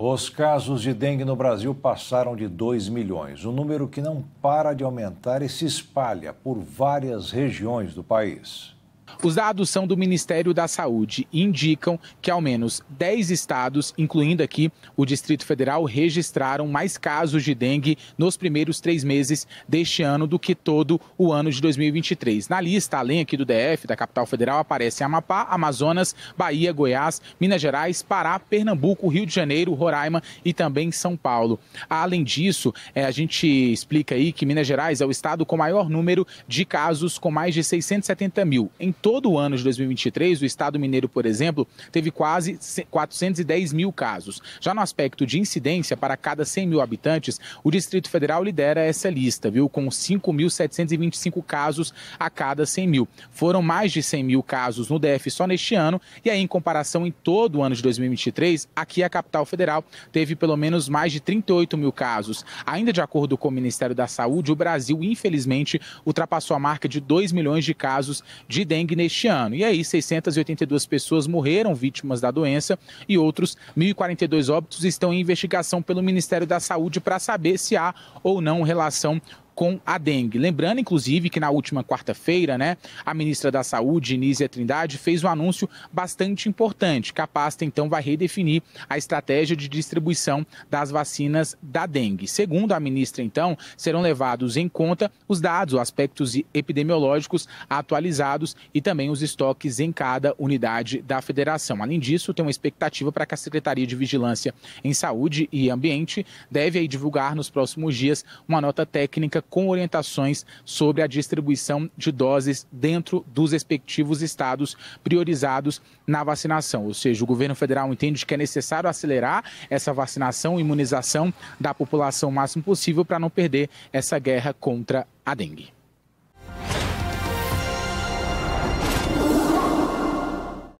Os casos de dengue no Brasil passaram de 2 milhões, um número que não para de aumentar e se espalha por várias regiões do país. Os dados são do Ministério da Saúde e indicam que ao menos 10 estados, incluindo aqui o Distrito Federal, registraram mais casos de dengue nos primeiros três meses deste ano do que todo o ano de 2023. Na lista, além aqui do DF, da capital federal, aparecem Amapá, Amazonas, Bahia, Goiás, Minas Gerais, Pará, Pernambuco, Rio de Janeiro, Roraima e também São Paulo. Além disso, é, a gente explica aí que Minas Gerais é o estado com maior número de casos, com mais de 670 mil. Em todo o ano de 2023, o estado mineiro, por exemplo, teve quase 410 mil casos. Já no aspecto de incidência, para cada 100 mil habitantes, o Distrito Federal lidera essa lista, viu? Com 5.725 casos a cada 100 mil. Foram mais de 100 mil casos no DF só neste ano, e aí, em comparação em todo o ano de 2023, aqui a capital federal teve pelo menos mais de 38 mil casos. Ainda de acordo com o Ministério da Saúde, o Brasil, infelizmente, ultrapassou a marca de 2 milhões de casos de dengue dengue neste ano. E aí, 682 pessoas morreram vítimas da doença e outros 1.042 óbitos estão em investigação pelo Ministério da Saúde para saber se há ou não relação com a dengue. Lembrando, inclusive, que na última quarta-feira, né, a ministra da Saúde, Nízia Trindade, fez um anúncio bastante importante. Capasta, então, vai redefinir a estratégia de distribuição das vacinas da dengue. Segundo a ministra, então, serão levados em conta os dados, os aspectos epidemiológicos atualizados e também os estoques em cada unidade da federação. Além disso, tem uma expectativa para que a Secretaria de Vigilância em Saúde e Ambiente deve divulgar nos próximos dias uma nota técnica com orientações sobre a distribuição de doses dentro dos respectivos estados priorizados na vacinação. Ou seja, o governo federal entende que é necessário acelerar essa vacinação, imunização da população o máximo possível para não perder essa guerra contra a dengue.